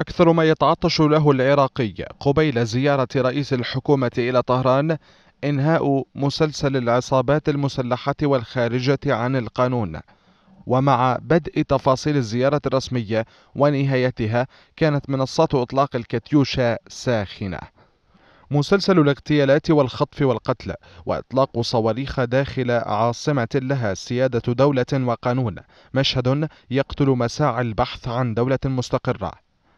أكثر ما يتعطش له العراقي قبيل زيارة رئيس الحكومة إلى طهران إنهاء مسلسل العصابات المسلحة والخارجة عن القانون ومع بدء تفاصيل الزيارة الرسمية ونهايتها كانت منصات إطلاق الكاتيوشا ساخنة مسلسل الاغتيالات والخطف والقتل وإطلاق صواريخ داخل عاصمة لها سيادة دولة وقانون مشهد يقتل مساعي البحث عن دولة مستقرة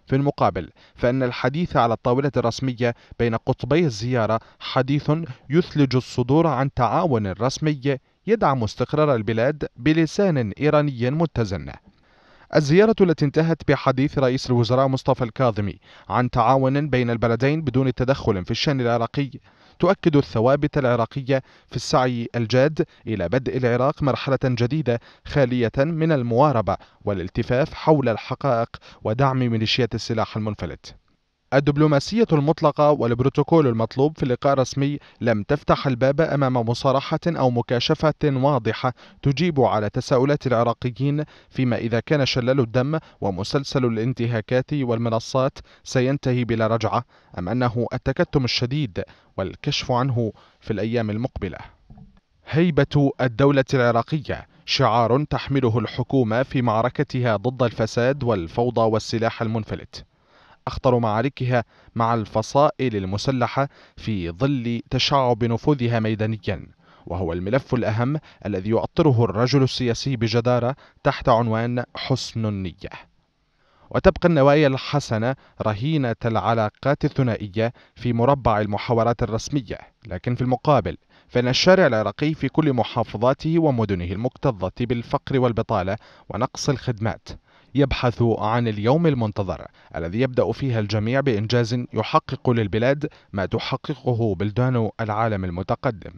في المقابل فإن الحديث على الطاولة الرسمية بين قطبي الزيارة حديث يثلج الصدور عن تعاون رسمي يدعم استقرار البلاد بلسان إيراني متزن الزيارة التي انتهت بحديث رئيس الوزراء مصطفى الكاظمي عن تعاون بين البلدين بدون تدخل في الشأن العراقي تؤكد الثوابت العراقية في السعي الجاد إلى بدء العراق مرحلة جديدة خالية من المواربة والالتفاف حول الحقائق ودعم ميليشيات السلاح المنفلت الدبلوماسية المطلقة والبروتوكول المطلوب في اللقاء الرسمي لم تفتح الباب أمام مصارحة أو مكاشفة واضحة تجيب على تساؤلات العراقيين فيما إذا كان شلال الدم ومسلسل الانتهاكات والمنصات سينتهي بلا رجعة أم أنه التكتم الشديد والكشف عنه في الأيام المقبلة. هيبة الدولة العراقية شعار تحمله الحكومة في معركتها ضد الفساد والفوضى والسلاح المنفلت. أخطر معاركها مع الفصائل المسلحة في ظل تشعب نفوذها ميدانيا وهو الملف الأهم الذي يؤطره الرجل السياسي بجدارة تحت عنوان حسن النية وتبقى النوايا الحسنة رهينة العلاقات الثنائية في مربع المحاورات الرسمية لكن في المقابل فإن الشارع العراقي في كل محافظاته ومدنه المكتظة بالفقر والبطالة ونقص الخدمات يبحث عن اليوم المنتظر الذي يبدأ فيها الجميع بإنجاز يحقق للبلاد ما تحققه بلدان العالم المتقدم